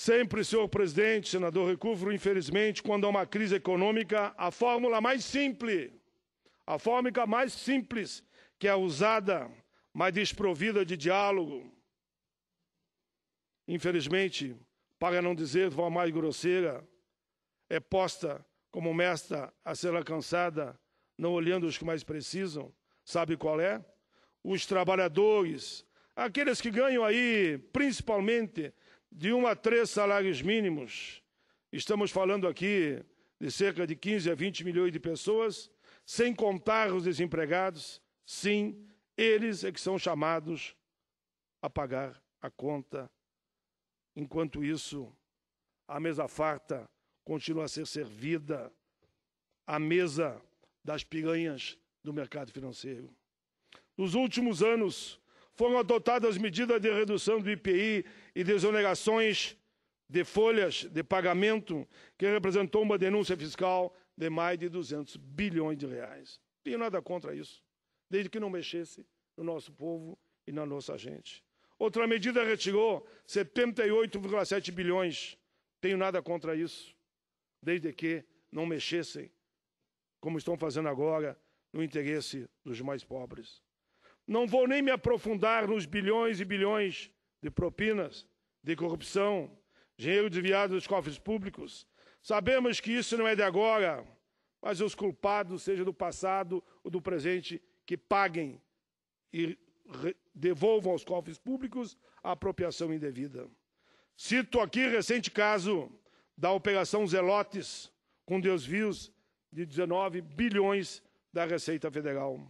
Sempre, senhor presidente, senador Recufro, infelizmente, quando há uma crise econômica, a fórmula mais simples, a fórmula mais simples que é usada, mas desprovida de diálogo, infelizmente, para não dizer de forma mais grosseira, é posta como mestra a ser alcançada, não olhando os que mais precisam, sabe qual é? Os trabalhadores, aqueles que ganham aí, principalmente, de 1 um a 3 salários mínimos. Estamos falando aqui de cerca de 15 a 20 milhões de pessoas, sem contar os desempregados. Sim, eles é que são chamados a pagar a conta. Enquanto isso, a mesa farta continua a ser servida à mesa das piranhas do mercado financeiro. Nos últimos anos, foram adotadas medidas de redução do IPI e desonerações de folhas de pagamento, que representou uma denúncia fiscal de mais de 200 bilhões de reais. Tenho nada contra isso, desde que não mexesse no nosso povo e na nossa gente. Outra medida retirou 78,7 bilhões. Tenho nada contra isso, desde que não mexessem, como estão fazendo agora, no interesse dos mais pobres. Não vou nem me aprofundar nos bilhões e bilhões de propinas, de corrupção, dinheiro desviado dos cofres públicos. Sabemos que isso não é de agora, mas os culpados, seja do passado ou do presente, que paguem e devolvam aos cofres públicos a apropriação indevida. Cito aqui recente caso da Operação Zelotes, com desvios de 19 bilhões da Receita Federal.